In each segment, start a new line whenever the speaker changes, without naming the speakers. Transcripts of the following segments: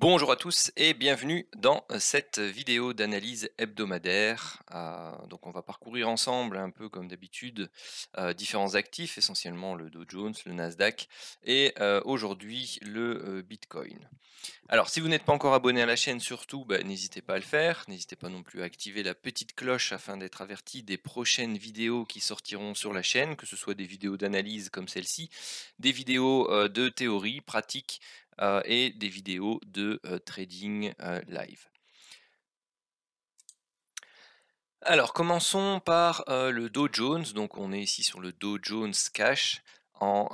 Bonjour à tous et bienvenue dans euh, cette vidéo d'analyse hebdomadaire. Euh, donc on va parcourir ensemble, un peu comme d'habitude, euh, différents actifs, essentiellement le Dow Jones, le Nasdaq et aujourd'hui le Bitcoin. Alors si vous n'êtes pas encore abonné à la chaîne, surtout bah, n'hésitez pas à le faire, n'hésitez pas non plus à activer la petite cloche afin d'être averti des prochaines vidéos qui sortiront sur la chaîne, que ce soit des vidéos d'analyse comme celle-ci, des vidéos de théorie, pratique, euh, et des vidéos de euh, trading euh, live. Alors commençons par le Dow Jones, donc on est ici sur le Dow Jones Cash en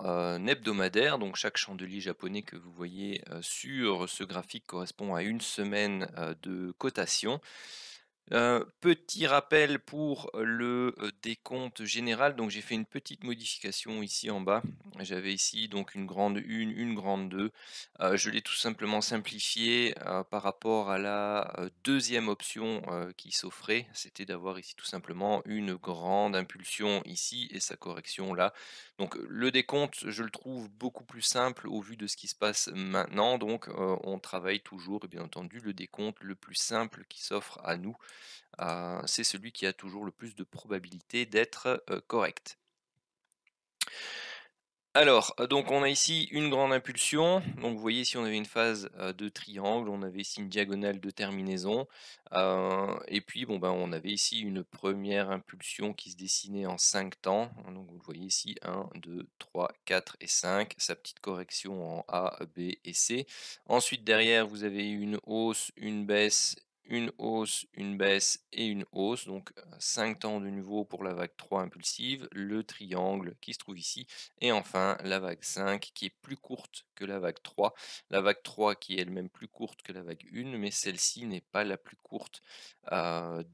hebdomadaire, donc chaque chandelier japonais que vous voyez sur ce graphique correspond à une semaine de cotation petit rappel pour le décompte général. Donc j'ai fait une petite modification ici en bas. J'avais ici donc une grande 1, une, une grande 2. je l'ai tout simplement simplifié par rapport à la deuxième option qui s'offrait. C'était d'avoir ici tout simplement une grande impulsion ici et sa correction là. Donc le décompte, je le trouve beaucoup plus simple au vu de ce qui se passe maintenant. Donc on travaille toujours, et bien entendu, le décompte le plus simple qui s'offre à nous, ah, c'est celui qui a toujours le plus de probabilité d'être correct. Alors, euh, donc on a ici une grande impulsion. Donc vous voyez, si on avait une phase euh, de triangle, on avait ici une diagonale de terminaison. Euh, et puis, bon ben, on avait ici une première impulsion qui se dessinait en 5 temps. Donc vous le voyez ici, 1, 2, 3, 4 et 5. Sa petite correction en A, B et C. Ensuite, derrière, vous avez une hausse, une baisse une hausse, une baisse et une hausse, donc 5 temps de nouveau pour la vague 3 impulsive, le triangle qui se trouve ici, et enfin la vague 5 qui est plus courte que la vague 3, la vague 3 qui est elle-même plus courte que la vague 1, mais celle-ci n'est pas la plus courte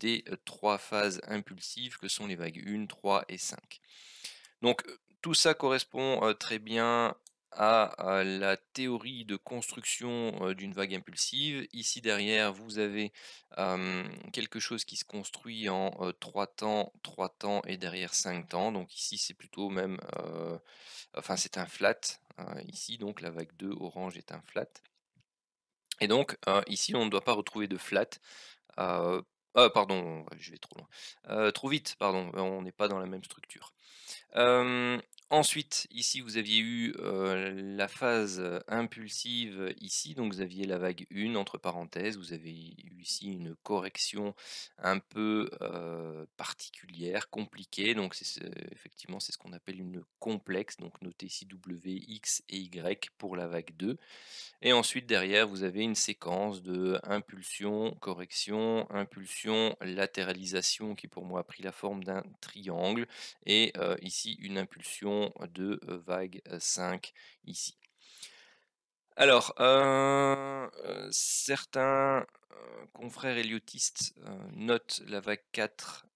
des trois phases impulsives que sont les vagues 1, 3 et 5. Donc tout ça correspond très bien à la théorie de construction d'une vague impulsive. Ici derrière, vous avez quelque chose qui se construit en trois temps, trois temps et derrière cinq temps. Donc ici, c'est plutôt même, enfin c'est un flat. Hein. ici, donc la vague 2 orange est un flat. Et donc ici, on ne doit pas retrouver de flat. Ah, pardon, je vais trop loin. trop vite, pardon, on n'est pas dans la même structure. Ensuite, ici, vous aviez eu la phase impulsive ici, donc vous aviez la vague 1 entre parenthèses, vous avez eu ici une correction un peu particulière, compliquée, donc effectivement c'est ce qu'on appelle une complexe, donc notez ici W, X et Y pour la vague 2. Et ensuite derrière, vous avez une séquence de impulsion, correction, impulsion, latéralisation qui pour moi a pris la forme d'un triangle, et ici une impulsion de vague 5 ici. Alors, certains confrères héliotistes notent la vague 4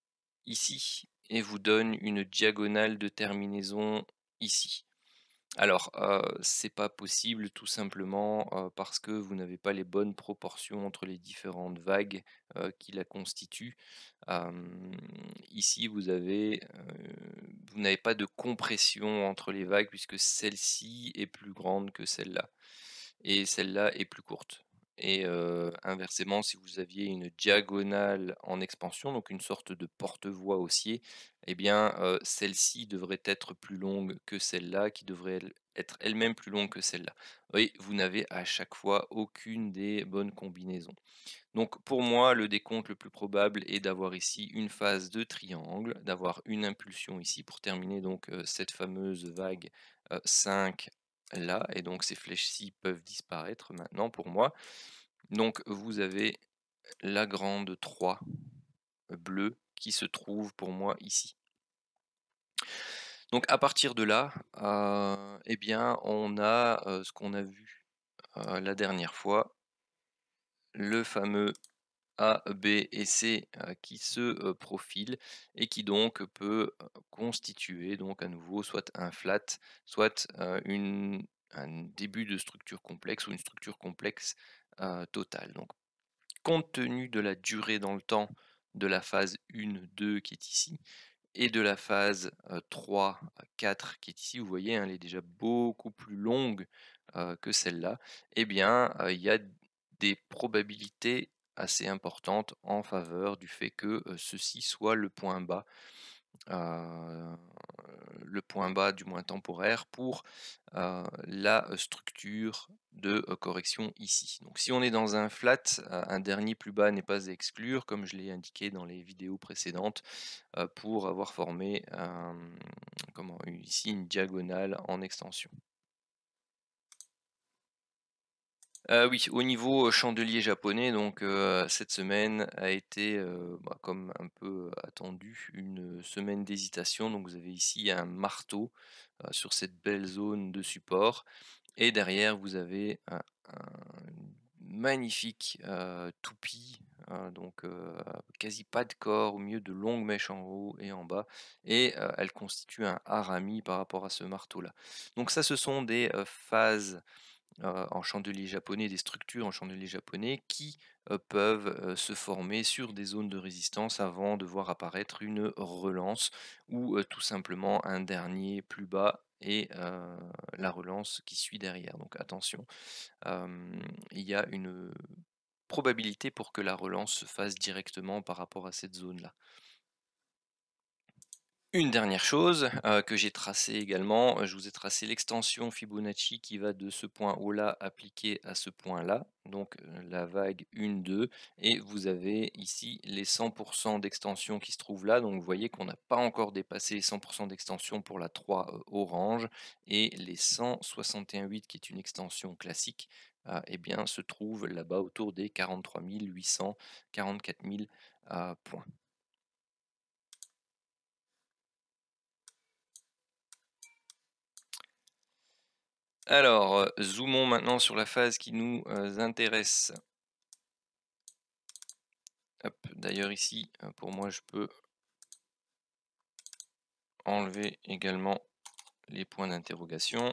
ici et vous donnent une diagonale de terminaison ici. Alors, ce c'est pas possible tout simplement parce que vous n'avez pas les bonnes proportions entre les différentes vagues qui la constituent. ici, vous n'avez pas de compression entre les vagues puisque celle-ci est plus grande que celle-là et celle-là est plus courte. Et inversement, si vous aviez une diagonale en expansion, donc une sorte de porte-voix haussier, eh bien celle-ci devrait être plus longue que celle-là, qui devrait être elle-même plus longue que celle-là. Oui, vous n'avez à chaque fois aucune des bonnes combinaisons. Donc pour moi, le décompte le plus probable est d'avoir ici une phase de triangle, d'avoir une impulsion ici pour terminer donc cette fameuse vague 5 là, et donc ces flèches-ci peuvent disparaître maintenant pour moi. Donc vous avez la grande 3 bleue qui se trouve pour moi ici. Donc à partir de là, euh, eh bien, on a euh, ce qu'on a vu euh, la dernière fois, le fameux a, B et C euh, qui se euh, profilent et qui donc peut euh, constituer donc à nouveau soit un flat, soit un début de structure complexe ou une structure complexe totale. Donc, compte tenu de la durée dans le temps de la phase 1, 2 qui est ici, et de la phase 3, 4 qui est ici, vous voyez, hein, elle est déjà beaucoup plus longue que celle-là, eh bien, il y a des probabilités assez importante en faveur du fait que ceci soit le point bas. le point bas du moins temporaire pour la structure de correction ici. Donc si on est dans un flat, un dernier plus bas n'est pas à exclure, comme je l'ai indiqué dans les vidéos précédentes, pour avoir formé comment, ici une diagonale en extension. Euh, oui, au niveau chandelier japonais, donc cette semaine a été, bah, comme un peu attendu, une semaine d'hésitation. Donc vous avez ici un marteau sur cette belle zone de support. Et derrière, vous avez un, magnifique toupie, hein, donc quasi pas de corps, au mieux de longues mèches en haut et en bas. Et elle constitue un harami par rapport à ce marteau-là. Donc ça, ce sont des phases euh, en chandelier japonais, des structures en chandelier japonais qui euh, peuvent euh, se former sur des zones de résistance avant de voir apparaître une relance ou tout simplement un dernier plus bas et la relance qui suit derrière. Donc attention, il y a une probabilité pour que la relance se fasse directement par rapport à cette zone-là. Une dernière chose euh, que j'ai tracée également, euh, je vous ai tracé l'extension Fibonacci qui va de ce point haut-là appliqué à ce point-là, donc euh, la vague 1, 2, et vous avez ici les 100% d'extension qui se trouvent là, donc vous voyez qu'on n'a pas encore dépassé les 100% d'extension pour la 3 orange, et les 161.8 qui est une extension classique, eh bien, se trouve là-bas autour des 43 800, 000 points. Alors, euh, zoomons maintenant sur la phase qui nous euh, intéresse. D'ailleurs ici, euh, pour moi, je peux enlever également les points d'interrogation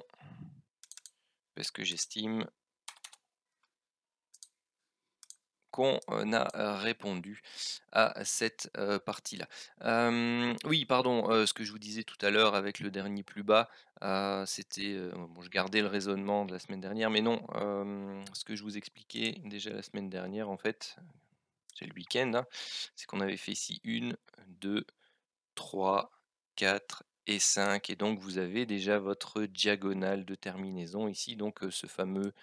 parce que j'estime qu'on a répondu à cette partie-là. oui, pardon, ce que je vous disais tout à l'heure avec le dernier plus bas, c'était, bon, je gardais le raisonnement de la semaine dernière, mais non, ce que je vous expliquais déjà la semaine dernière, en fait, c'est le week-end, hein, c'est qu'on avait fait ici 1, 2, 3, 4 et 5, et donc vous avez déjà votre diagonale de terminaison ici, donc ce fameux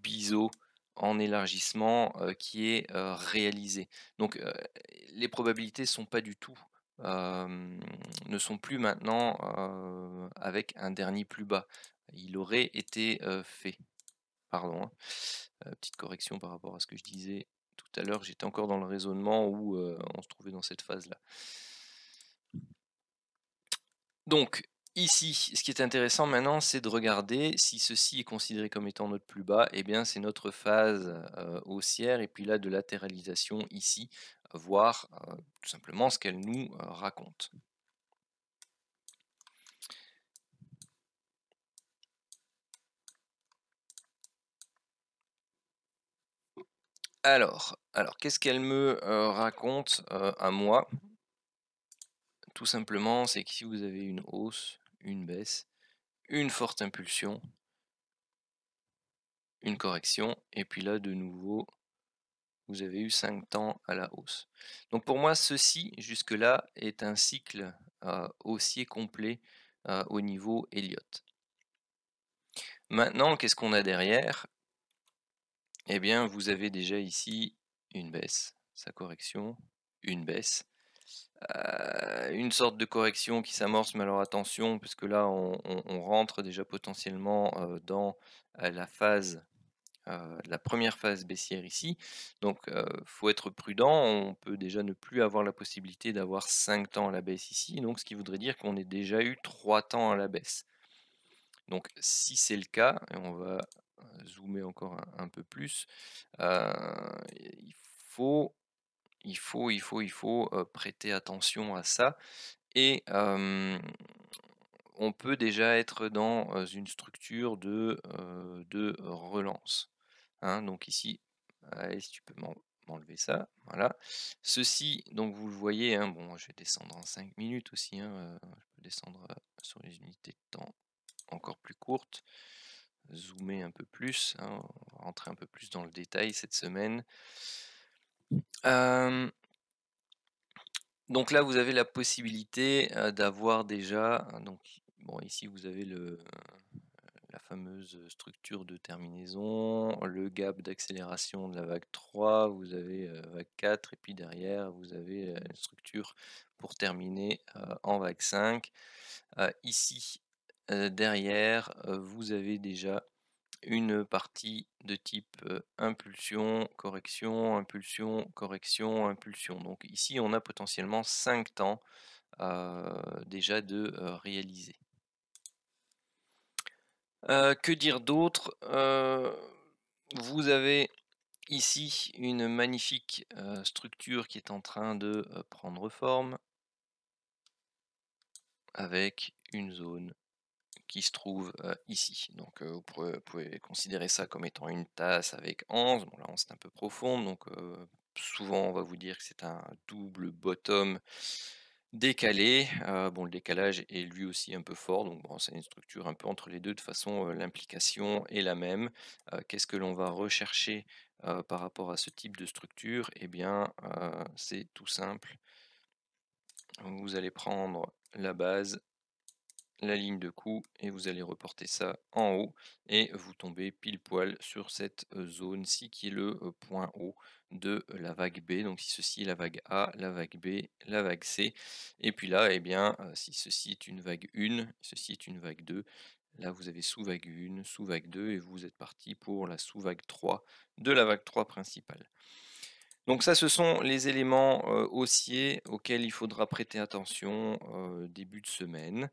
biseau en élargissement qui est réalisé. Donc les probabilités sont pas du tout ne sont plus maintenant avec un dernier plus bas. Il aurait été fait. Pardon. Hein. petite correction par rapport à ce que je disais tout à l'heure. J'étais encore dans le raisonnement où on se trouvait dans cette phase-là. Donc, ici, ce qui est intéressant maintenant, c'est de regarder si ceci est considéré comme étant notre plus bas. et eh bien, c'est notre phase euh, haussière et puis là de latéralisation ici, voir euh, tout simplement ce qu'elle nous euh, raconte. Alors, alors qu'est-ce qu'elle me raconte à moi Tout simplement, c'est que si vous avez une hausse une baisse, une forte impulsion, une correction, et puis là de nouveau, vous avez eu 5 temps à la hausse. Donc pour moi, ceci jusque-là est un cycle euh, haussier complet euh, au niveau Elliott. Maintenant, qu'est-ce qu'on a derrière Eh bien, vous avez déjà ici une baisse, sa correction, une baisse, une sorte de correction qui s'amorce, mais alors attention, puisque là, on, rentre déjà potentiellement dans la phase, la première phase baissière ici. Donc, il faut être prudent. On peut déjà ne plus avoir la possibilité d'avoir 5 temps à la baisse ici. Donc, ce qui voudrait dire qu'on a déjà eu 3 temps à la baisse. Donc, si c'est le cas, et on va zoomer encore un peu plus, il faut il faut, il faut, il faut prêter attention à ça. Et on peut déjà être dans une structure de, de relance. Hein. donc ici, allez, si tu peux m'enlever ça, voilà. Ceci, donc vous le voyez, hein, bon, je vais descendre en 5 minutes aussi, hein, je peux descendre sur les unités de temps encore plus courtes, zoomer un peu plus, rentrer un peu plus dans le détail cette semaine donc là, vous avez la possibilité d'avoir déjà. Donc, bon, ici, vous avez la fameuse structure de terminaison, le gap d'accélération de la vague 3, vous avez vague 4, et puis derrière, vous avez une structure pour terminer en vague 5. ici, derrière, vous avez déjà une partie de type impulsion, correction, impulsion, correction, impulsion. Donc ici, on a potentiellement 5 temps déjà de réaliser. que dire d'autre Vous avez ici une magnifique structure qui est en train de prendre forme avec une zone qui se trouve ici. Donc vous, pouvez, considérer ça comme étant une tasse avec 11. Bon là c'est un peu profond, donc souvent on va vous dire que c'est un double bottom décalé. bon le décalage est lui aussi un peu fort, donc bon, c'est une structure un peu entre les deux. De toute façon l'implication est la même. Qu'est-ce que l'on va rechercher par rapport à ce type de structure Eh bien c'est tout simple. Vous allez prendre la base la ligne de coup et vous allez reporter ça en haut et vous tombez pile poil sur cette zone-ci qui est le point haut de la vague B. Donc si ceci est la vague A, la vague B, la vague C. Et puis là, eh bien, si ceci est une vague 1, ceci est une vague 2, là vous avez sous-vague 1, sous-vague 2 et vous êtes parti pour la sous-vague 3 de la vague 3 principale. Donc ça, ce sont les éléments haussiers auxquels il faudra prêter attention début de semaine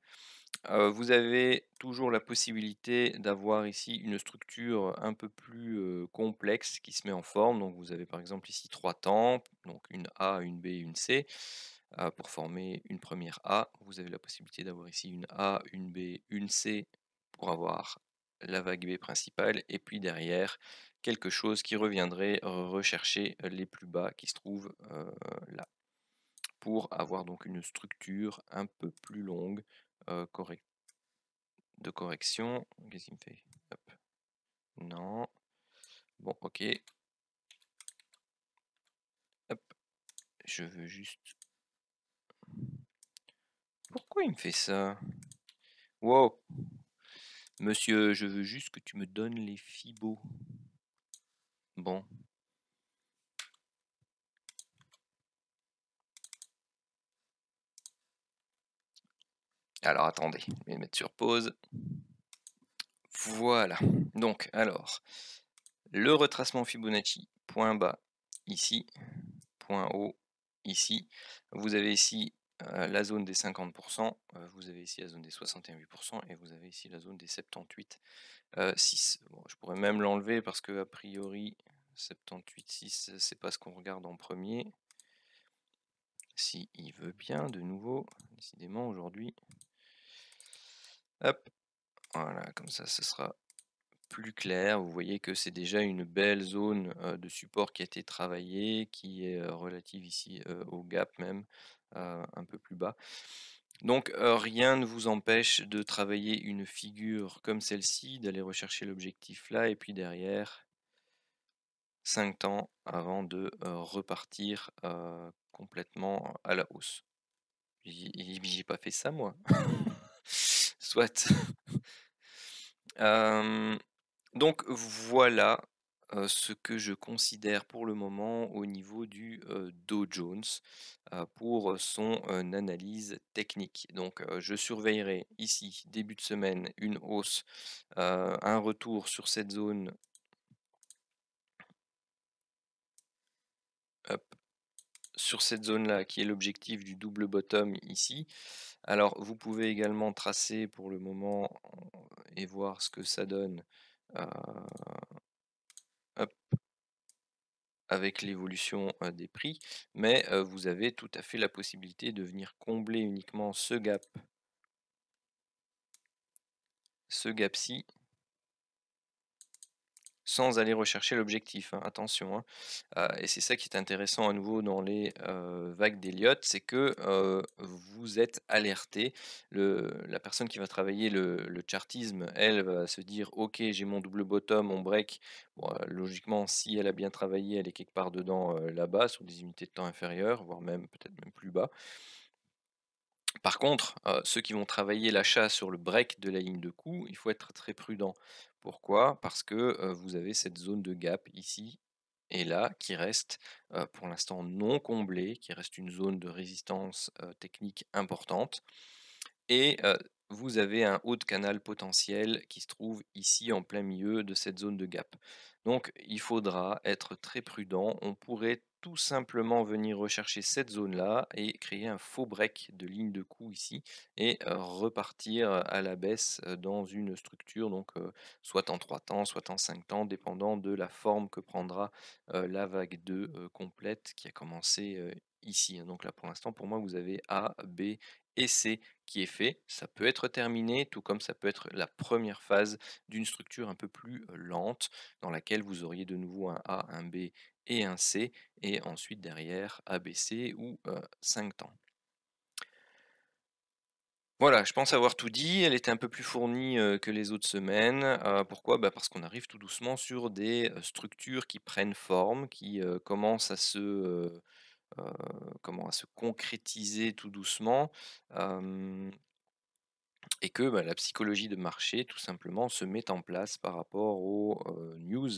vous avez toujours la possibilité d'avoir ici une structure un peu plus complexe qui se met en forme. Donc vous avez par exemple ici trois temps, donc une A, une B, et une C. pour former une première A, vous avez la possibilité d'avoir ici une A, une B, une C pour avoir la vague B principale. Et puis derrière, quelque chose qui reviendrait rechercher les plus bas qui se trouvent là pour avoir donc une structure un peu plus longue euh, correct, de correction. Qu'est-ce qu'il me fait Non. Bon, ok. Je veux juste... Pourquoi il me fait ça Wow Monsieur, je veux juste que tu me donnes les fibos. Bon, Alors attendez, je vais mettre sur pause. Voilà. Donc, alors, le retracement Fibonacci, point bas ici, point haut ici. Vous avez ici euh, la zone des 50%, euh, vous avez ici la zone des 68% et vous avez ici la zone des 78,6. je pourrais même l'enlever parce que a priori 78,6 c'est pas ce qu'on regarde en premier. Si veut bien, de nouveau, décidément aujourd'hui, Hop, voilà, comme ça, ce sera plus clair. Vous voyez que c'est déjà une belle zone de support qui a été travaillée, qui est relative ici au gap même, un peu plus bas. Donc rien ne vous empêche de travailler une figure comme celle-ci, d'aller rechercher l'objectif là, et puis derrière, 5 temps avant de repartir complètement à la hausse. J'ai pas fait ça moi donc voilà ce que je considère pour le moment au niveau du Dow Jones pour son analyse technique. Donc je surveillerai ici, début de semaine, une hausse, un retour sur cette zone. sur cette zone là qui est l'objectif du double bottom ici alors, vous pouvez également tracer pour le moment et voir ce que ça donne avec l'évolution des prix, mais vous avez tout à fait la possibilité de venir combler uniquement ce gap, ce gap-ci, sans aller rechercher l'objectif. Hein, attention. Hein. et c'est ça qui est intéressant à nouveau dans les vagues d'Eliott, c'est que vous êtes alerté. la personne qui va travailler le, chartisme, elle va se dire Ok, j'ai mon double bottom, mon break. logiquement, si elle a bien travaillé, elle est quelque part dedans là-bas, sur des unités de temps inférieures, voire même peut-être même plus bas. Par contre, ceux qui vont travailler l'achat sur le break de la ligne de coup, il faut être très prudent. Pourquoi Parce que vous avez cette zone de gap ici et là qui reste pour l'instant non comblée, qui reste une zone de résistance technique importante vous avez un haut de canal potentiel qui se trouve ici en plein milieu de cette zone de gap. Donc il faudra être très prudent, on pourrait tout simplement venir rechercher cette zone là et créer un faux break de ligne de coup ici et euh, repartir euh, à la baisse euh, dans une structure donc soit en 3 temps soit en 5 temps dépendant de la forme que prendra la vague 2 complète qui a commencé ici. Hein. Donc là, pour l'instant, pour moi, vous avez A, B et C qui est fait. Ça peut être terminé, tout comme ça peut être la première phase d'une structure un peu plus lente, dans laquelle vous auriez de nouveau un A, un B et un C, et ensuite derrière A, B, C ou 5 temps. Voilà, je pense avoir tout dit. Elle était un peu plus fournie que les autres semaines. Ah, pourquoi bah, Parce qu'on arrive tout doucement sur des structures qui prennent forme, qui commencent à se euh, comment à se concrétiser tout doucement et que bah, la psychologie de marché tout simplement se met en place par rapport aux news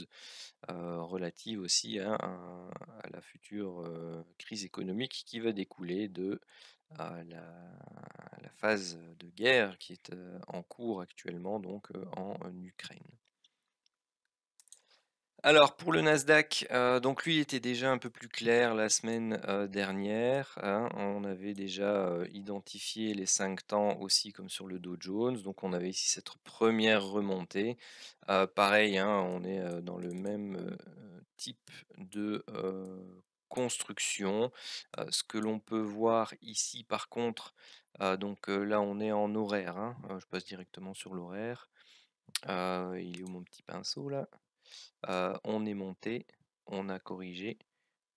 relatives aussi à, la future crise économique qui va découler de la, la, phase de guerre qui est en cours actuellement donc en Ukraine. Alors pour le Nasdaq, euh, donc lui était déjà un peu plus clair la semaine euh, dernière. Hein. on avait déjà euh, identifié les cinq temps aussi comme sur le Dow Jones. Donc on avait ici cette première remontée. pareil, hein, on est dans le même type de construction. ce que l'on peut voir ici par contre, donc là on est en horaire. Hein. je passe directement sur l'horaire. il est où mon petit pinceau là on est monté, on a corrigé,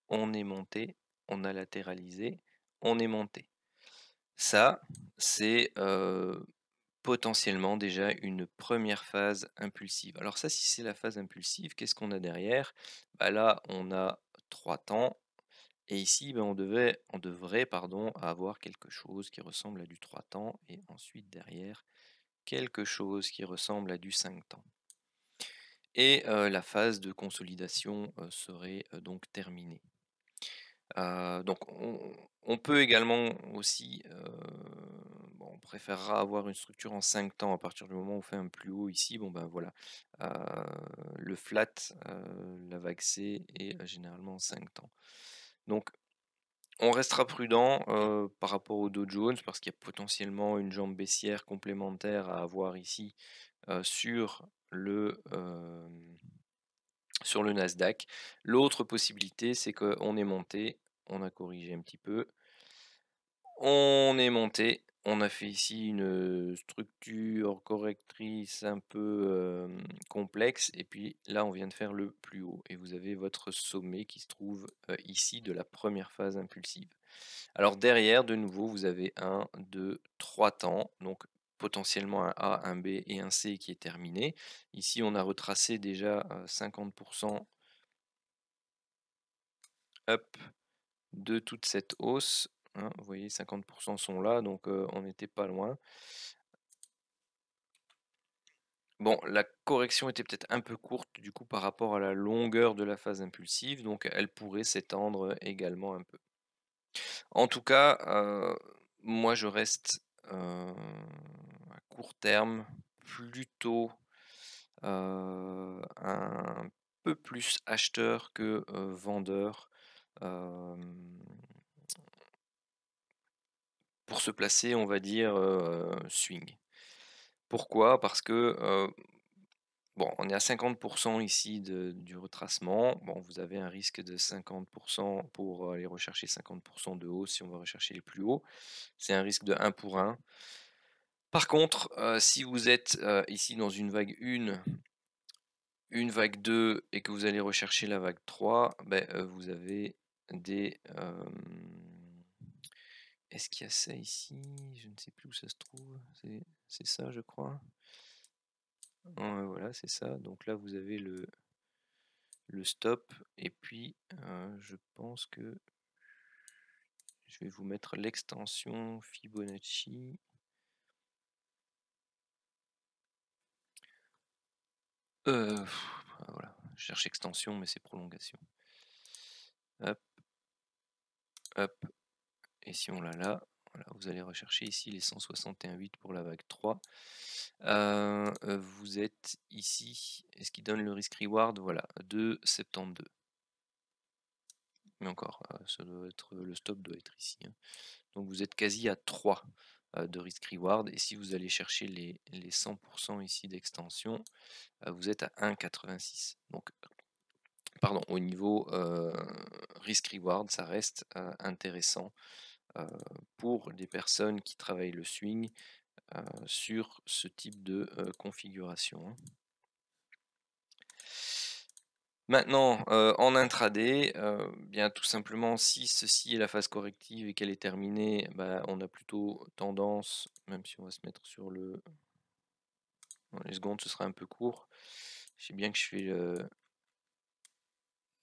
on est monté, on a latéralisé, on est monté. Ça, c'est potentiellement déjà une première phase impulsive. Alors ça, si c'est la phase impulsive, qu'est-ce qu'on a derrière bah Là, on a trois temps. Et ici, ben, on, devait, on devrait pardon, avoir quelque chose qui ressemble à du 3 temps. Et ensuite, derrière, quelque chose qui ressemble à du 5 temps et la phase de consolidation serait donc terminée. donc on, peut également aussi, on préférera avoir une structure en 5 temps à partir du moment où on fait un plus haut ici, bon ben voilà, le flat, la vague est généralement en 5 temps. Donc on restera prudent par rapport au Dow Jones parce qu'il y a potentiellement une jambe baissière complémentaire à avoir ici sur le, sur le Nasdaq. L'autre possibilité, c'est qu'on est monté, on a corrigé un petit peu, on est monté, on a fait ici une structure correctrice un peu complexe, et puis là on vient de faire le plus haut, et vous avez votre sommet qui se trouve ici de la première phase impulsive. Alors derrière, de nouveau, vous avez un, deux, trois temps, donc potentiellement un A, un B et un C qui est terminé. Ici, on a retracé déjà 50% euh, up de toute cette hausse. Hein. vous voyez, 50% sont là, donc euh, on n'était pas loin. Bon, la correction était peut-être un peu courte du coup par rapport à la longueur de la phase impulsive, donc elle pourrait s'étendre euh, également un peu. En tout cas, moi je reste euh, à court terme plutôt euh, un peu plus acheteur que euh, vendeur pour se placer, on va dire, swing. Pourquoi Parce que Bon, on est à 50% ici du retracement. Bon, vous avez un risque de 50% pour aller rechercher 50% de haut si on va rechercher les plus hauts. C'est un risque de 1 pour 1. Par contre, euh, si vous êtes euh, ici dans une vague 1, une vague 2 et que vous allez rechercher la vague 3, ben, euh, vous avez des... Est-ce qu'il y a ça ici Je ne sais plus où ça se trouve. C'est ça, je crois voilà, c'est ça. Donc là, vous avez le, le stop. Et puis, euh, je pense que je vais vous mettre l'extension Fibonacci. Euh, bah, voilà, je cherche extension, mais c'est prolongation. Hop, hop. Et si on l'a là, vous allez rechercher ici les 161.8 pour la vague 3. Euh, euh, vous êtes ici, est ce qui donne le risk reward, voilà, 2,72 Mais encore, euh, ça doit être, le stop doit être ici. Hein. Donc vous êtes quasi à 3 de risk reward. Et si vous allez chercher les, 100% ici d'extension, vous êtes à 1,86. Donc, pardon, au niveau risk reward, ça reste intéressant euh, pour des personnes qui travaillent le swing euh, sur ce type de euh, configuration. Maintenant, en intraday, bien tout simplement, si ceci est la phase corrective et qu'elle est terminée, bah, on a plutôt tendance, même si on va se mettre sur le... les secondes, ce sera un peu court. Je sais bien que je fais le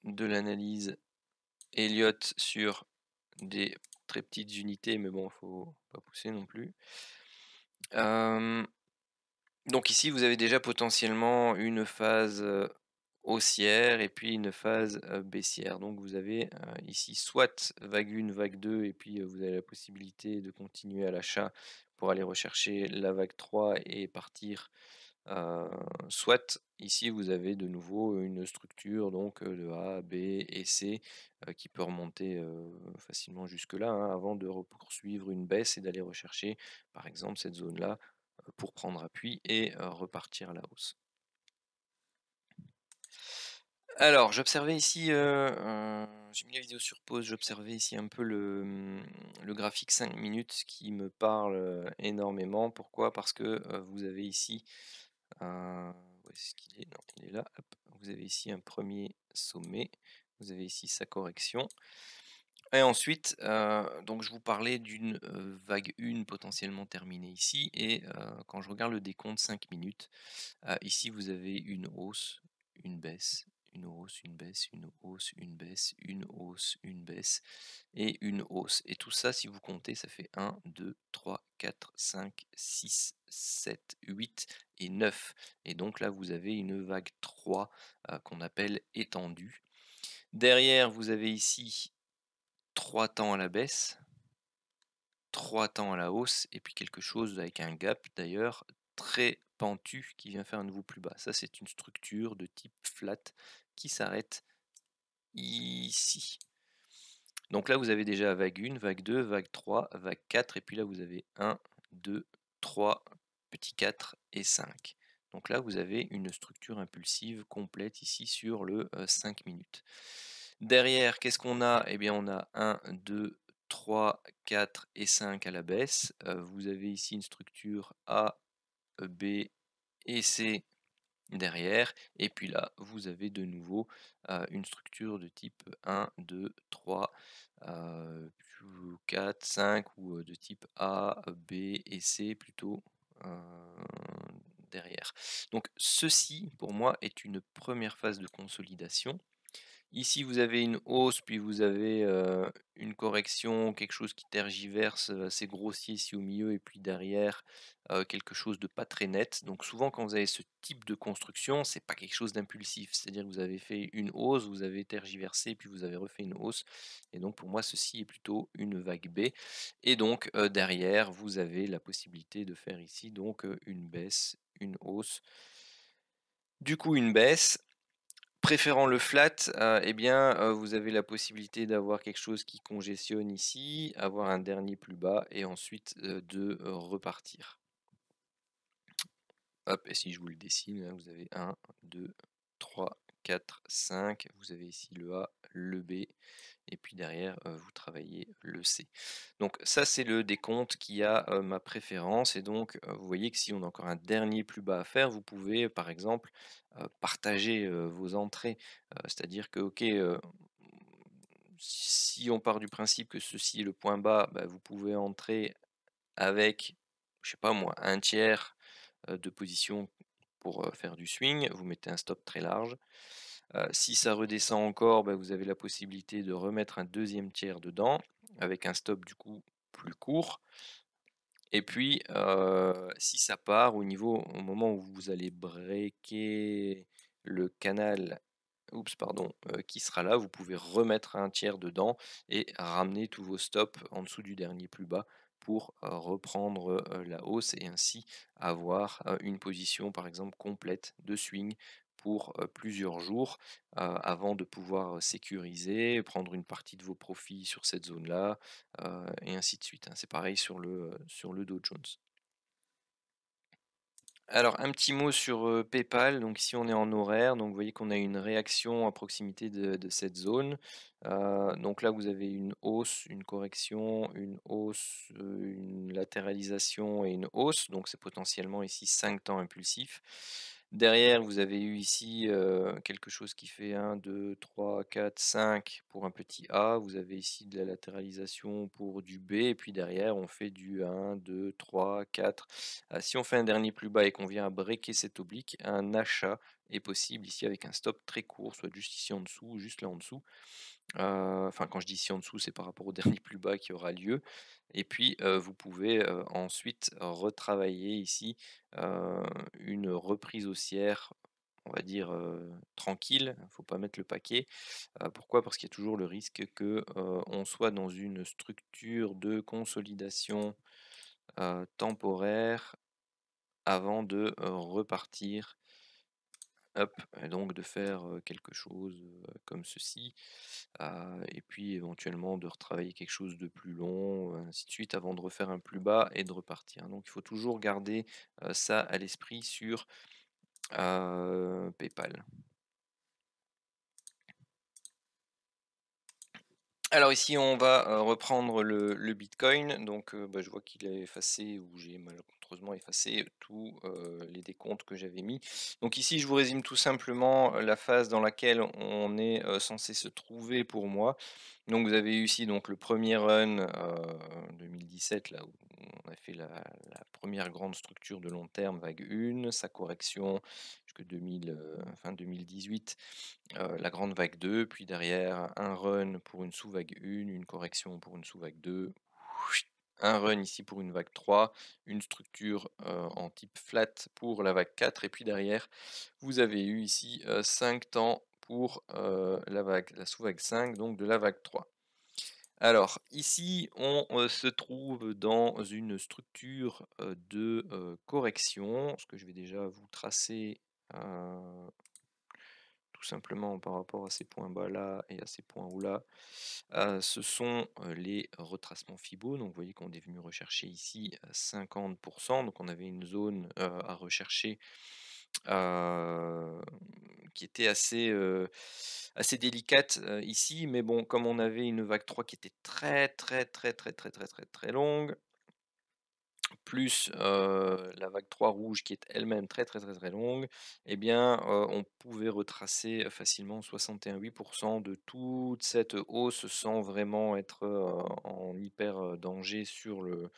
de l'analyse Elliott sur des très petites unités, mais bon, faut pas pousser non plus. donc ici, vous avez déjà potentiellement une phase haussière et puis une phase baissière. Donc vous avez ici soit vague 1, vague 2, et puis vous avez la possibilité de continuer à l'achat pour aller rechercher la vague 3 et partir euh, soit ici vous avez de nouveau une structure donc euh, de A, B et C euh, qui peut remonter facilement jusque là hein, avant de poursuivre une baisse et d'aller rechercher par exemple cette zone là pour prendre appui et repartir à la hausse. Alors j'observais ici, j'ai mis la vidéo sur pause, j'observais ici un peu le, hum, le, graphique 5 minutes qui me parle énormément. Pourquoi Parce que vous avez ici ce là. Vous avez ici un premier sommet. Vous avez ici sa correction. Et ensuite, euh, donc je vous parlais d'une euh, vague 1 potentiellement terminée ici. Et euh, quand je regarde le décompte 5 minutes, ici vous avez une hausse, une baisse, une hausse, une baisse, une hausse, une baisse, une hausse, une baisse et une hausse. Et tout ça, si vous comptez, ça fait 1, 2, 3, 4, 5, 6, 7, 8 et 9. Et donc là, vous avez une vague 3 euh, qu'on appelle étendue. Derrière, vous avez ici 3 temps à la baisse, 3 temps à la hausse, et puis quelque chose avec un gap d'ailleurs très pentu qui vient faire un nouveau plus bas. Ça, c'est une structure de type flat qui s'arrête ici. Donc là, vous avez déjà vague 1, vague 2, vague 3, vague 4, et puis là, vous avez 1, 2, 3, petit 4 et 5. Donc là, vous avez une structure impulsive complète ici sur le 5 euh, minutes. Derrière, qu'est-ce qu'on a Eh bien, on a 1, 2, 3, 4 et 5 à la baisse. Euh, vous avez ici une structure A, B et C derrière. Et puis là, vous avez de nouveau une structure de type 1, 2, 3, 4, 5 ou de type A, B et C plutôt derrière. Donc ceci, pour moi, est une première phase de consolidation Ici, vous avez une hausse, puis vous avez une correction, quelque chose qui tergiverse, assez grossier ici au milieu, et puis derrière, quelque chose de pas très net. Donc souvent, quand vous avez ce type de construction, c'est pas quelque chose d'impulsif. C'est-à-dire que vous avez fait une hausse, vous avez tergiversé, puis vous avez refait une hausse. Et donc, pour moi, ceci est plutôt une vague B. Et donc, derrière, vous avez la possibilité de faire ici donc une baisse, une hausse. Du coup, une baisse préférant le flat, euh, eh bien, euh, vous avez la possibilité d'avoir quelque chose qui congestionne ici, avoir un dernier plus bas et ensuite euh, de repartir. Hop, et si je vous le dessine, hein, vous avez 1, 2, 3, 4, 5. Vous avez ici le A, le B, et puis derrière, euh, vous travaillez le C. Donc ça, c'est le décompte qui a euh, ma préférence, et donc euh, vous voyez que si on a encore un dernier plus bas à faire, vous pouvez, par exemple, partager vos entrées, c'est-à-dire que, ok, si on part du principe que ceci est le point bas, bah, vous pouvez entrer avec, je sais pas moi, un tiers de position faire du swing, vous mettez un stop très large. si ça redescend encore, bah, vous avez la possibilité de remettre un deuxième tiers dedans, avec un stop du coup plus court. Et puis, si ça part au niveau, au moment où vous allez breaker le canal oups, pardon, euh, qui sera là. Vous pouvez remettre un tiers dedans et ramener tous vos stops en dessous du dernier plus bas pour euh, reprendre euh, la hausse et ainsi avoir une position par exemple complète de swing pour plusieurs jours avant de pouvoir sécuriser, prendre une partie de vos profits sur cette zone-là, et ainsi de suite. Hein. C'est pareil sur le, sur le Dow Jones. Alors, un petit mot sur PayPal. Donc, ici, on est en horaire. Donc, vous voyez qu'on a une réaction à proximité de, cette zone. donc, là, vous avez une hausse, une correction, une hausse, une latéralisation et une hausse. Donc, c'est potentiellement ici 5 temps impulsifs. Derrière, vous avez eu ici quelque chose qui fait 1, 2, 3, 4, 5 pour un petit A. Vous avez ici de la latéralisation pour du B. Et puis derrière, on fait du 1, 2, 3, 4. si on fait un dernier plus bas et qu'on vient à breaker cet oblique, un achat est possible ici avec un stop très court, soit juste ici en dessous, juste là en dessous. Euh, enfin, quand je dis ici en dessous, c'est par rapport au dernier plus bas qui aura lieu. Et puis, euh, vous pouvez euh, ensuite retravailler ici une reprise haussière, on va dire tranquille. Il ne faut pas mettre le paquet. pourquoi Parce qu'il y a toujours le risque que on soit dans une structure de consolidation temporaire avant de repartir donc de faire quelque chose comme ceci, et puis éventuellement de retravailler quelque chose de plus long, ainsi de suite, avant de refaire un plus bas et de repartir. Hein. Donc il faut toujours garder ça à l'esprit sur PayPal. Alors ici, on va reprendre le, Bitcoin. Donc, bah, je vois qu'il est effacé ou j'ai mal effacer euh, tous euh, les décomptes que j'avais mis. Donc ici, je vous résume tout simplement euh, la phase dans laquelle on est censé se trouver pour moi. Donc vous avez eu ici donc, le premier run 2017, là où on a fait la, première grande structure de long terme, vague 1, sa correction jusque 2000, 2018, la grande vague 2, puis derrière un run pour une sous-vague 1, une correction pour une sous-vague 2, un run ici pour une vague 3, une structure en type flat pour la vague 4, et puis derrière, vous avez eu ici 5 temps pour la, vague, la sous-vague 5, donc de la vague 3. Alors, ici, on se trouve dans une structure de correction, ce que je vais déjà vous tracer simplement par rapport à ces points bas là et à ces points haut là, ce sont les retracements FIBO. Donc vous voyez qu'on est venu rechercher ici 50%. Donc on avait une zone à rechercher qui était assez, assez délicate ici, mais bon, comme on avait une vague 3 qui était très très très très très très très très longue, plus la vague 3 rouge qui est elle-même très très très très longue, eh bien on pouvait retracer facilement 61,8% de toute cette hausse sans vraiment être en hyper danger sur le,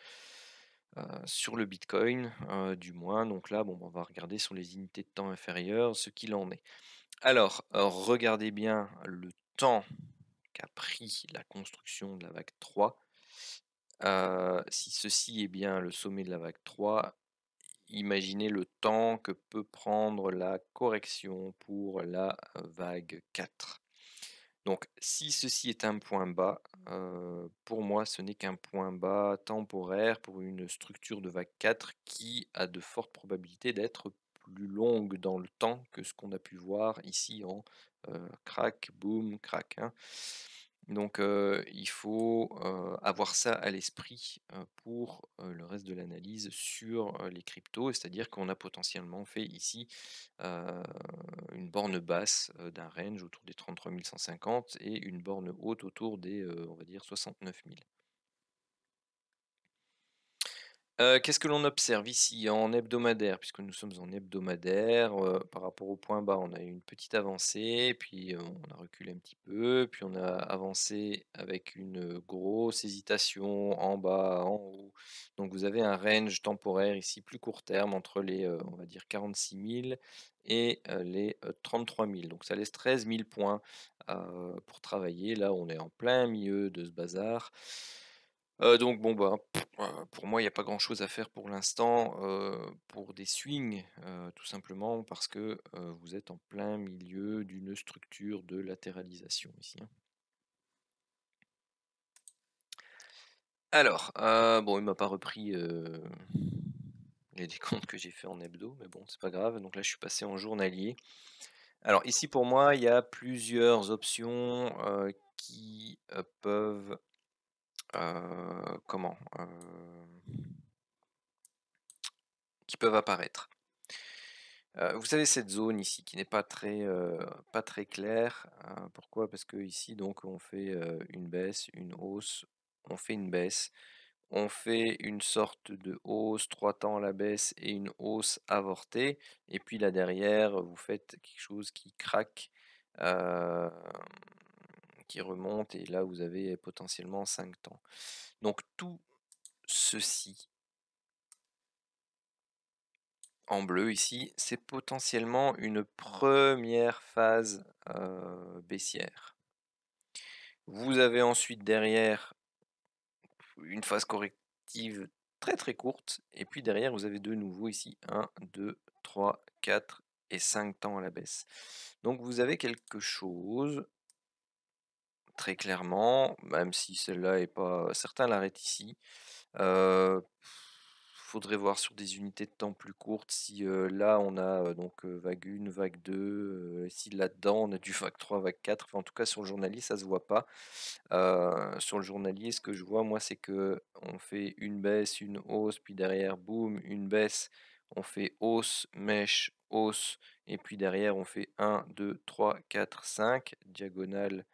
sur le Bitcoin du moins. Donc là, bon, on va regarder sur les unités de temps inférieures ce qu'il en est. Alors, regardez bien le temps qu'a pris la construction de la vague 3 si ceci est bien le sommet de la vague 3, imaginez le temps que peut prendre la correction pour la vague 4. Donc si ceci est un point bas, pour moi ce n'est qu'un point bas temporaire pour une structure de vague 4 qui a de fortes probabilités d'être plus longue dans le temps que ce qu'on a pu voir ici en crack, boom, crack. Hein. Donc il faut avoir ça à l'esprit pour le reste de l'analyse sur les cryptos, c'est-à-dire qu'on a potentiellement fait ici une borne basse d'un range autour des 33 150 et une borne haute autour des on va dire 69 000. Qu'est-ce que l'on observe ici en hebdomadaire Puisque nous sommes en hebdomadaire, par rapport au point bas, on a eu une petite avancée, puis on a reculé un petit peu, puis on a avancé avec une grosse hésitation en bas, en haut. Donc vous avez un range temporaire ici plus court terme entre les, on va dire, 46 000 et les 33 000. Donc ça laisse 13 000 points pour travailler. Là, on est en plein milieu de ce bazar donc bon bah pour moi il n'y a pas grand chose à faire pour l'instant pour des swings tout simplement parce que vous êtes en plein milieu d'une structure de latéralisation ici. Hein. Alors bon il m'a pas repris les décomptes que j'ai fait en hebdo mais bon c'est pas grave donc là je suis passé en journalier. Alors ici pour moi il y a plusieurs options qui peuvent euh, comment euh, qui peuvent apparaître. Euh, vous avez cette zone ici qui n'est pas très pas très claire. Hein, pourquoi Parce que ici donc on fait une baisse, une hausse, on fait une baisse on fait une sorte de hausse, trois temps la baisse et une hausse avortée. Et puis là derrière, vous faites quelque chose qui craque qui remonte, et là vous avez potentiellement 5 temps. Donc tout ceci en bleu ici, c'est potentiellement une première phase baissière. Vous avez ensuite derrière une phase corrective très très courte, et puis derrière vous avez de nouveau ici 1, 2, 3, 4 et 5 temps à la baisse. Donc vous avez quelque chose très clairement, même si celle-là est pas. Certains l'arrête ici. il faudrait voir sur des unités de temps plus courtes si là on a donc vague 1, vague 2, si là-dedans on a du vague 3, vague 4. Enfin, en tout cas, sur le journalier, ça se voit pas. sur le journalier, ce que je vois, moi, c'est que on fait une baisse, une hausse, puis derrière, boum, une baisse. On fait hausse, mèche, hausse, et puis derrière, on fait 1, 2, 3, 4, 5, diagonale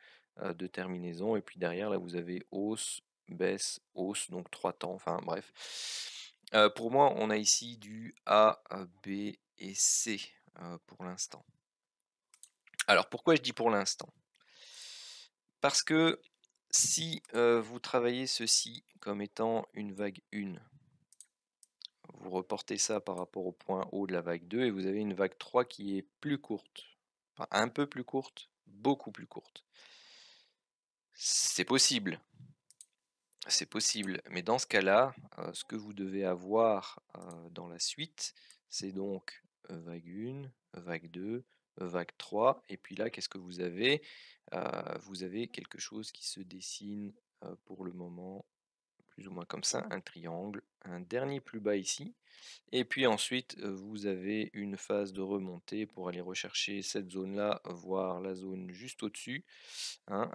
euh, de terminaison. Et puis derrière, là, vous avez hausse, baisse, hausse, donc trois temps, enfin bref. Euh, pour moi, on a ici du A, euh, B et C pour l'instant. Alors, pourquoi je dis pour l'instant Parce que si vous travaillez ceci comme étant une vague 1, vous reportez ça par rapport au point haut de la vague 2 et vous avez une vague 3 qui est plus courte, un peu plus courte, beaucoup plus courte. C'est possible. C'est possible. Mais dans ce cas-là, euh, ce que vous devez avoir euh, dans la suite, c'est donc euh, vague 1, vague 2, vague 3. Et puis là, qu'est-ce que vous avez Vous avez quelque chose qui se dessine pour le moment plus ou moins comme ça, un triangle, un dernier plus bas ici, et puis ensuite vous avez une phase de remontée pour aller rechercher cette zone-là, voire la zone juste au-dessus, hein,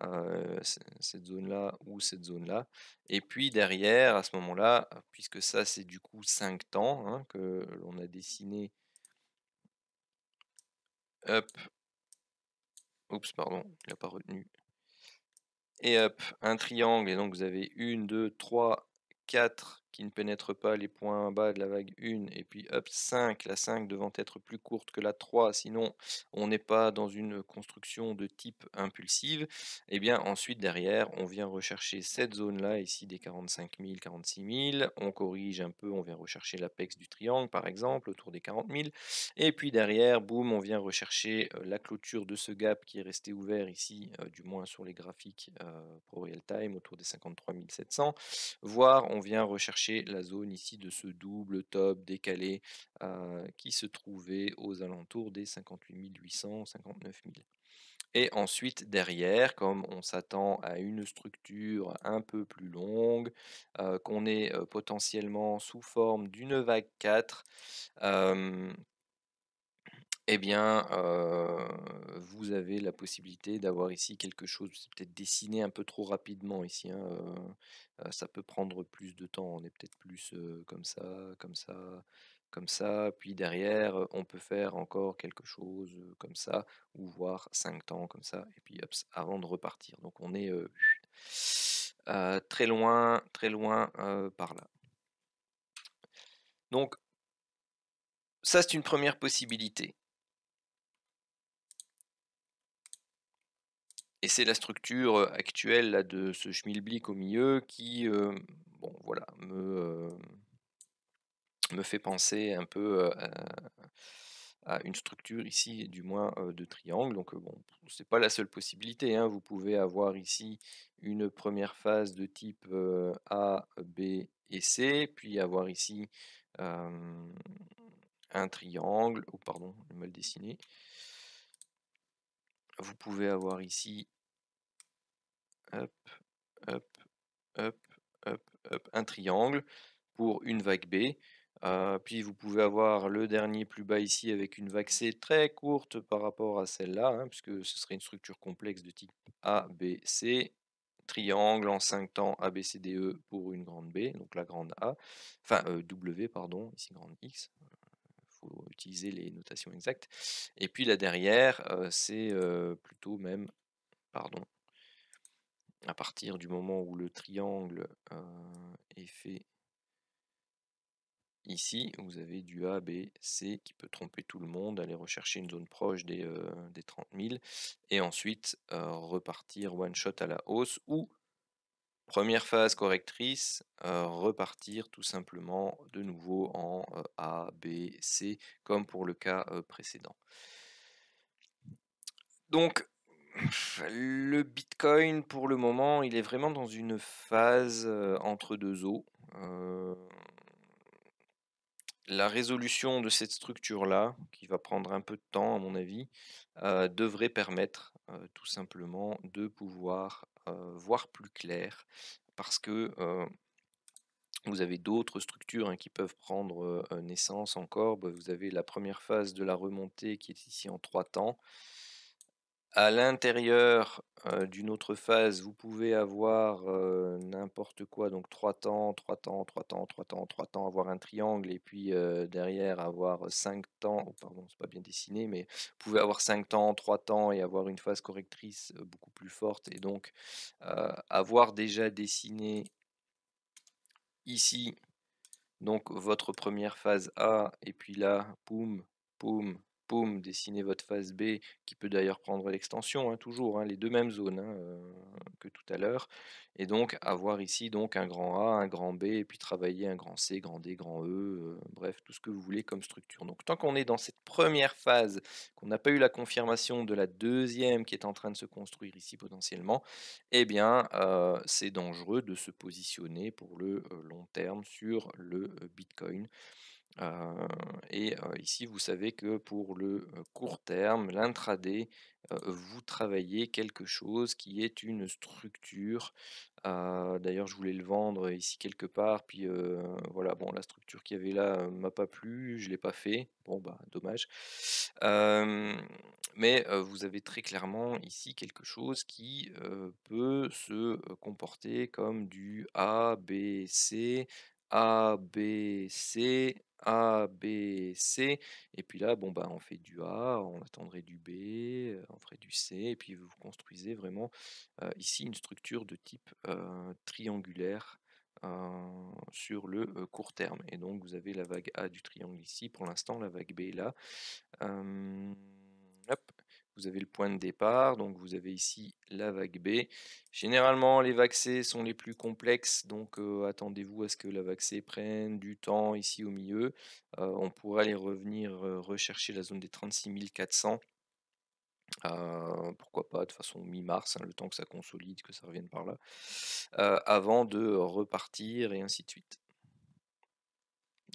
cette zone-là ou cette zone-là, et puis derrière, à ce moment-là, puisque ça c'est du coup 5 temps hein, que l'on a dessiné, hop, oups pardon, il n'a pas retenu et hop, un triangle, et donc vous avez 1, 2, 3, 4, ne pénètre pas les points bas de la vague 1, et puis up 5, la 5 devant être plus courte que la 3, sinon on n'est pas dans une construction de type impulsive, et eh bien ensuite derrière, on vient rechercher cette zone-là, ici des 45 000, 46 000, on corrige un peu, on vient rechercher l'apex du triangle par exemple, autour des 40 000, et puis derrière, boum, on vient rechercher euh, la clôture de ce gap qui est resté ouvert ici, euh, du moins sur les graphiques euh, pro real time, autour des 53 700, voire on vient rechercher la zone ici de ce double top décalé euh, qui se trouvait aux alentours des 58 800, 59 000. Et ensuite, derrière, comme on s'attend à une structure un peu plus longue, euh, qu'on est euh, potentiellement sous forme d'une vague 4, eh bien, euh, vous avez la possibilité d'avoir ici quelque chose, c'est peut-être dessiné un peu trop rapidement ici, hein, euh, euh, ça peut prendre plus de temps, on est peut-être plus comme ça, comme ça, comme ça, puis derrière, on peut faire encore quelque chose comme ça, ou voir cinq temps comme ça, et puis hop, avant de repartir. Donc on est très loin, très loin par là. Donc, ça c'est une première possibilité. Et c'est la structure actuelle de ce schmilblick au milieu qui, bon, voilà, me, me fait penser un peu à, une structure ici, du moins de triangle. Donc, bon, c'est pas la seule possibilité. Hein. Vous pouvez avoir ici une première phase de type A, B et C, puis avoir ici un triangle, ou pardon, mal dessiné. Vous pouvez avoir ici un triangle pour une vague B. Euh, puis vous pouvez avoir le dernier plus bas ici avec une vague C très courte par rapport à celle-là, hein, puisque ce serait une structure complexe de type ABC, triangle en 5 temps ABCDE pour une grande B, donc la grande A, enfin euh, W, pardon, ici grande X, il faut utiliser les notations exactes. Et puis la derrière, euh, c'est plutôt même, pardon, à partir du moment où le triangle euh, est fait ici, vous avez du A, B, C qui peut tromper tout le monde, aller rechercher une zone proche des, 30 euh, 000 et ensuite euh, repartir one shot à la hausse ou première phase correctrice, repartir tout simplement de nouveau en A, B, C comme pour le cas précédent. Donc le Bitcoin, pour le moment, il est vraiment dans une phase entre deux eaux. la résolution de cette structure-là, qui va prendre un peu de temps à mon avis, devrait permettre tout simplement de pouvoir voir plus clair, parce que vous avez d'autres structures hein, qui peuvent prendre naissance encore. Bah, vous avez la première phase de la remontée qui est ici en trois temps. À l'intérieur d'une autre phase, vous pouvez avoir n'importe quoi, donc trois temps, trois temps, trois temps, trois temps, trois temps, avoir un triangle et puis derrière avoir cinq temps, oh, pardon, c'est pas bien dessiné, mais vous pouvez avoir cinq temps, trois temps et avoir une phase correctrice beaucoup plus forte et donc avoir déjà dessiné ici, donc votre première phase A et puis là, poum, poum, dessiner votre phase B, qui peut d'ailleurs prendre l'extension, hein, toujours, hein, les deux mêmes zones hein, euh, que tout à l'heure. Et donc, avoir ici donc un grand A, un grand B, et puis travailler un grand C, grand D, grand E, euh, bref, tout ce que vous voulez comme structure. Donc, tant qu'on est dans cette première phase, qu'on n'a pas eu la confirmation de la deuxième qui est en train de se construire ici potentiellement, eh bien, euh, c'est dangereux de se positionner pour le long terme sur le Bitcoin. Euh, et ici, vous savez que pour le court terme, l'intraday, vous travaillez quelque chose qui est une structure. D'ailleurs, je voulais le vendre ici quelque part, puis voilà, bon, la structure qu'il y avait là m'a pas plu, je l'ai pas fait. Bon, bah, dommage. mais vous avez très clairement ici quelque chose qui peut se comporter comme du A, B, C, a, B, C, a, B, C. Et puis là, bon, bah, on fait du A, on attendrait du B, euh, on ferait du C. Et puis vous construisez vraiment euh, ici une structure de type euh, triangulaire sur le court terme. Et donc vous avez la vague A du triangle ici, pour l'instant, la vague B là vous avez le point de départ, donc vous avez ici la vague B. Généralement, les vagues C sont les plus complexes, donc attendez-vous à ce que la vague C prenne du temps ici au milieu. on pourrait aller revenir rechercher la zone des 36 400. pourquoi pas de façon mi-mars, hein, le temps que ça consolide, que ça revienne par là, avant de repartir et ainsi de suite.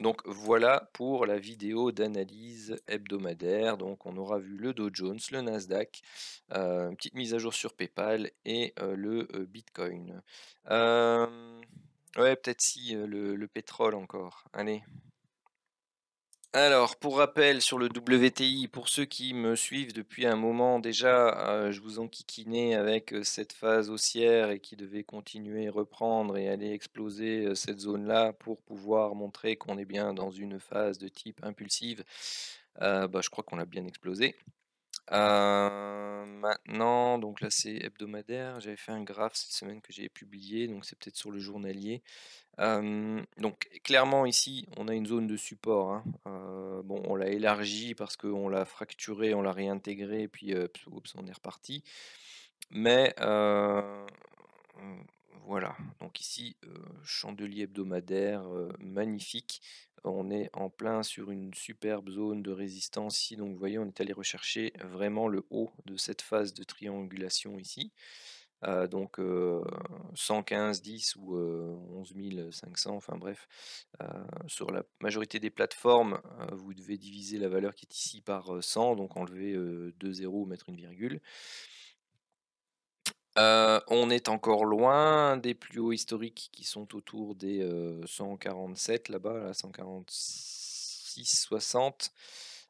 Donc voilà pour la vidéo d'analyse hebdomadaire. Donc on aura vu le Dow Jones, le Nasdaq, euh, une petite mise à jour sur PayPal et euh, le euh, Bitcoin. ouais, peut-être si le pétrole encore. Allez. Alors, pour rappel sur le WTI, pour ceux qui me suivent depuis un moment déjà, euh, je vous enquiquinais avec cette phase haussière et qui devait continuer, reprendre et aller exploser cette zone-là pour pouvoir montrer qu'on est bien dans une phase de type impulsive. Euh, bah, je crois qu'on l'a bien explosé. Euh, maintenant, donc là c'est hebdomadaire. J'avais fait un graphe cette semaine que j'ai publié, donc c'est peut-être sur le journalier. donc clairement ici, on a une zone de support. Hein. Euh, bon, on l'a élargi parce qu'on l'a fracturé, on l'a réintégré, et puis on est reparti. Mais euh, voilà, donc ici, chandelier hebdomadaire magnifique on est en plein sur une superbe zone de résistance ici. Donc vous voyez, on est allé rechercher vraiment le haut de cette phase de triangulation ici. Euh, donc 115, euh, 10 ou 11 euh, 500, enfin bref, sur la majorité des plateformes, vous devez diviser la valeur qui est ici par 100, donc enlever 2 zéros ou mettre une virgule. Euh, on est encore loin des plus hauts historiques qui sont autour des 147 euh, là-bas, à 146, 60.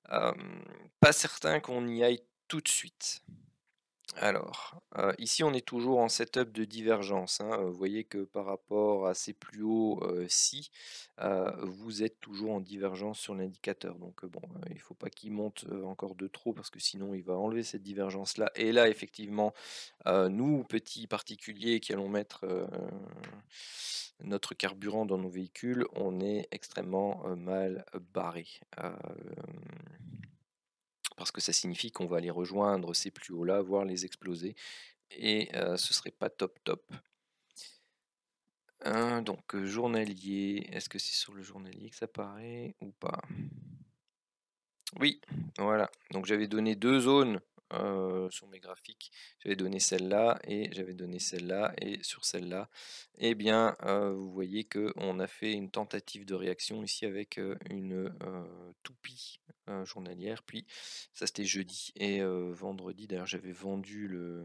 pas certain qu'on y aille tout de suite. Alors, euh, ici on est toujours en setup de divergence. Hein. Vous voyez que par rapport à ces plus hauts ci euh, si, euh, vous êtes toujours en divergence sur l'indicateur. Donc bon, il ne faut pas qu'il monte encore de trop parce que sinon il va enlever cette divergence là. Et là effectivement, nous petits particuliers qui allons mettre notre carburant dans nos véhicules, on est extrêmement mal barré parce que ça signifie qu'on va aller rejoindre ces plus hauts-là, voire les exploser, et ce ce serait pas top top. Hein, donc journalier, est-ce que c'est sur le journalier que ça paraît ou pas Oui, voilà. Donc j'avais donné deux zones euh, sur mes graphiques, j'avais donné celle-là et j'avais donné celle-là et sur celle-là, et eh bien euh, vous voyez qu'on a fait une tentative de réaction ici avec euh, une toupie journalière. Puis ça c'était jeudi et vendredi. D'ailleurs j'avais vendu le.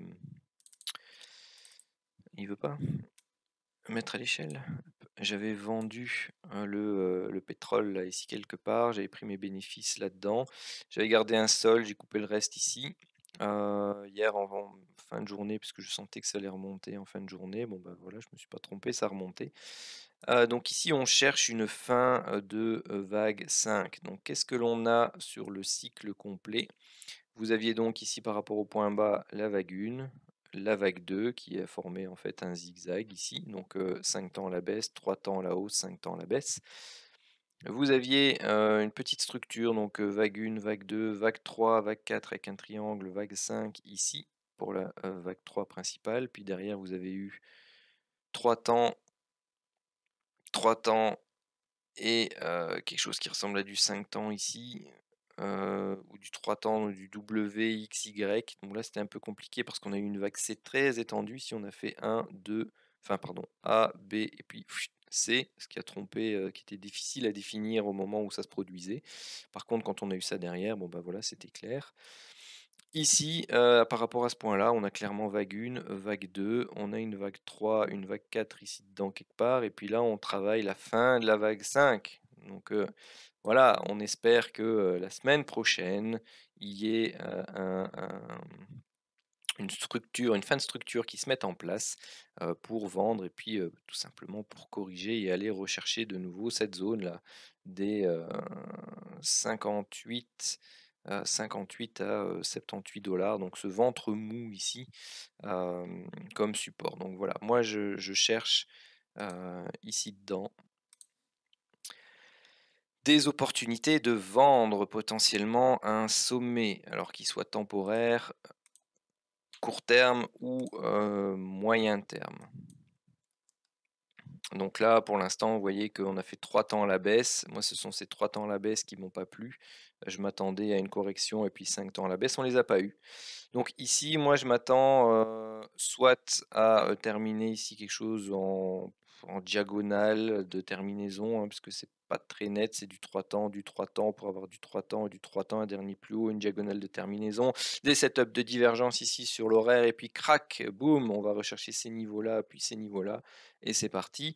Il veut pas mettre à l'échelle. J'avais vendu le, pétrole ici quelque part, j'avais pris mes bénéfices là-dedans, j'avais gardé un sol, j'ai coupé le reste ici, euh, hier, en, fin de journée, puisque je sentais que ça allait remonter en fin de journée, bon ben voilà, je me suis pas trompé, ça remontait. Euh, donc ici, on cherche une fin euh, de vague 5. Donc qu'est-ce que l'on a sur le cycle complet Vous aviez donc ici par rapport au point bas la vague 1, la vague 2 qui a formé en fait un zigzag ici, donc 5 temps à la baisse, 3 temps à la hausse, 5 temps à la baisse. Vous aviez une petite structure, donc vague 1, vague 2, vague 3, vague 4 avec un triangle, vague 5 ici pour la vague 3 principale. Puis derrière, vous avez eu trois temps, trois temps et quelque chose qui ressemble à du 5 temps ici, ou du 3 temps, ou du WXY. Donc là, c'était un peu compliqué parce qu'on a eu une vague C très étendue. Si on a fait 1, 2, enfin pardon, A, B et puis c'est ce qui a trompé, qui était difficile à définir au moment où ça se produisait. Par contre, quand on a eu ça derrière, bon ben voilà, c'était clair. Ici, par rapport à ce point-là, on a clairement vague 1, vague 2, on a une vague 3, une vague 4 ici dedans quelque part, et puis là, on travaille la fin de la vague 5. Donc voilà, on espère que la semaine prochaine, il y ait un, une structure, une fin de structure qui se met en place pour vendre et puis tout simplement pour corriger et aller rechercher de nouveau cette zone là des 58 58 à 78 dollars, donc ce ventre mou ici comme support. Donc voilà, moi je cherche ici dedans des opportunités de vendre potentiellement un sommet, alors qu'il soit temporaire court terme ou moyen terme. Donc là, pour l'instant, vous voyez qu'on a fait trois temps à la baisse. Moi, ce sont ces trois temps à la baisse qui ne m'ont pas plu. Je m'attendais à une correction et puis cinq temps à la baisse, on ne les a pas eu. Donc ici, moi, je m'attends soit à terminer ici quelque chose en, diagonale de terminaison, hein, puisque c'est pas très net, c'est du 3 temps, du 3 temps pour avoir du 3 temps, du 3 temps, un dernier plus haut, une diagonale de terminaison, des setups de divergence ici sur l'horaire, et puis crac, boum, on va rechercher ces niveaux-là, puis ces niveaux-là, et c'est parti.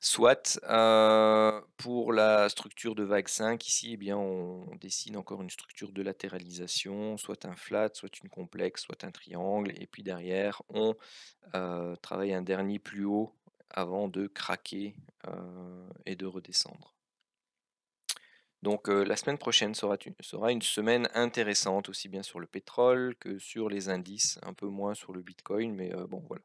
Soit euh, pour la structure de vague 5, ici, eh bien, on, dessine encore une structure de latéralisation, soit un flat, soit une complexe, soit un triangle, et puis derrière, on euh, travaille un dernier plus haut avant de craquer et de redescendre. Donc la semaine prochaine sera une, semaine intéressante aussi bien sur le pétrole que sur les indices, un peu moins sur le Bitcoin, mais bon voilà.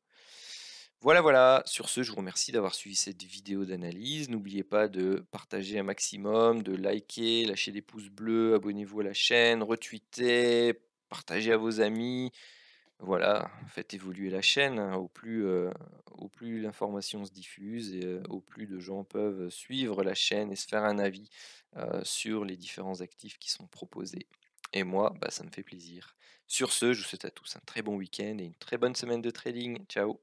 Voilà, voilà, sur ce, je vous remercie d'avoir suivi cette vidéo d'analyse. N'oubliez pas de partager un maximum, de liker, lâcher des pouces bleus, abonnez-vous à la chaîne, retweeter, partager à vos amis. Voilà, faites évoluer la chaîne. Hein, au plus, euh, au plus l'information se diffuse et euh, au plus de gens peuvent suivre la chaîne et se faire un avis euh, sur les différents actifs qui sont proposés. Et moi, bah, ça me fait plaisir. Sur ce, je vous souhaite à tous un très bon week-end et une très bonne semaine de trading. Ciao